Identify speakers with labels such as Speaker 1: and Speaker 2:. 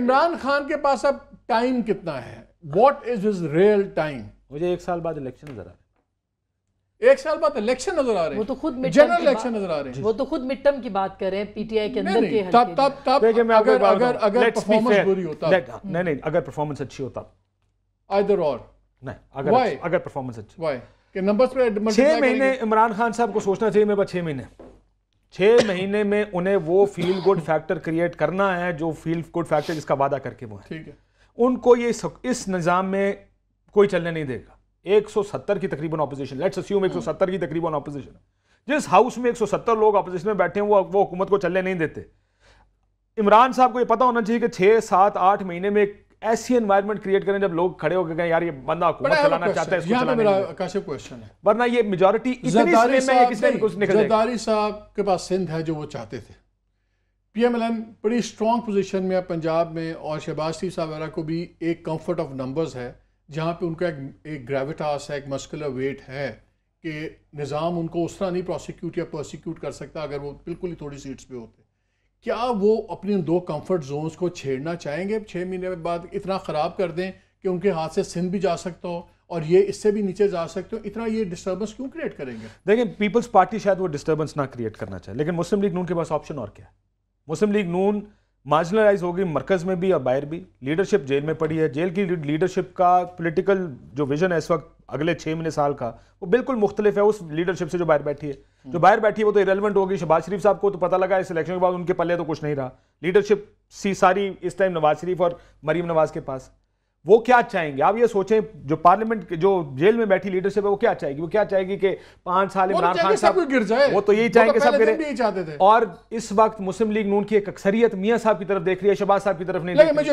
Speaker 1: इमरान खान के पास अब टाइम कितना है what is is real time मुझे एक साल बाद इलेक्शन नजर आ रहा है एक साल बाद इलेक्शन नजर आ रहे हैं वो तो खुद जनरल इलेक्शन नजर आ रहे हैं वो तो खुद मिड टर्म की बात कर रहे हैं पीटीआई के अंदर के तब तब तब देखिए मैं अगर अगर अगर परफॉर्मेंस बुरी होता नहीं
Speaker 2: नहीं अगर परफॉर्मेंस अच्छी होता आइदर और नहीं अगर अगर परफॉर्मेंस अच्छी
Speaker 1: वाई के नंबर्स पे 6 महीने
Speaker 2: इमरान खान साहब को सोचना चाहिए मेरे पास छह महीने छः महीने में उन्हें वो फील गुड फैक्टर क्रिएट करना है जो फील गुड फैक्टर जिसका वादा करके वो है ठीक है उनको ये इस निज़ाम में कोई चलने नहीं देगा 170 की तकरीबन अपोजिशन लेट्स अस्यूम 170 की तकरीबन ऑपोजिशन जिस हाउस में 170 लोग अपोजिशन में बैठे हैं वो वो हुकूमत को चलने नहीं देते इमरान साहब को ये पता होना चाहिए कि छः सात आठ महीने में ऐसी एनवायरमेंट क्रिएट करें जब लोग खड़े होकर यार ये बंदा हुकूमत चलाना चाहता है इसको मेरा
Speaker 1: क्वेश्चन है
Speaker 2: वरना ये मेजोरिटी साहब
Speaker 1: के पास सिंध है जो वो चाहते थे पीएमएलएन बड़ी स्ट्रॉन्ग पोजीशन में है पंजाब में और शहबाज शरीफ साहब वगैरह को भी एक कंफर्ट ऑफ नंबर्स है जहाँ पे उनका एक एक ग्रेविटास है एक मस्कुलर वेट है कि निज़ाम उनको उस तरह नहीं प्रोसिक्यूट या प्रोसिक्यूट कर सकता अगर वो बिल्कुल ही थोड़ी सीट्स पे होते क्या वो अपने दो कंफर्ट जोन्स को छेड़ना चाहेंगे छः महीने बाद इतना ख़राब कर दें कि उनके हाथ से सिंध भी जा सकता हो और ये इससे भी नीचे जा सकते हो इतना ये डिस्टर्बेंस क्यों क्रिएट करेंगे
Speaker 2: देखिए पीपल्स पार्टी शायद वो डिस्टर्बेंस ना क्रिएट करना चाहे लेकिन मुस्लिम लीग नून के पास ऑप्शन और क्या है मुस्लिम लीग नून मार्जिनलाइज हो गई मरकज़ में भी और बाहर भी लीडरशिप जेल में पड़ी है जेल की लीडरशिप का पॉलिटिकल जो विजन है इस वक्त अगले छः महीने साल का वो बिल्कुल मुख्तलिफ है उस लीडरशिप से जो बाहर बैठी है जो बाहर बैठी है वो तो इरेलीवेंट होगी शहबाज शरीफ साहब को तो पता लगा इस इलेक्शन के बाद उनके पल्ले तो कुछ नहीं रहा लीडरशिप सी सारी इस टाइम नवाज शरीफ और मरीम नवाज के पास वो क्या चाहेंगे आप ये सोचें जो पार्लियामेंट जो जेल में बैठी लीडरशिप है वो क्या चाहेगी वो क्या चाहेगी कि पांच साल तो इमरान खान साहब गिर जाए वो तो यही तो चाहेंगे सब गिरे और इस वक्त मुस्लिम लीग नून की एक अक्सरियत मियाँ साहब की तरफ देख रही है शहबाज साहब की तरफ नहीं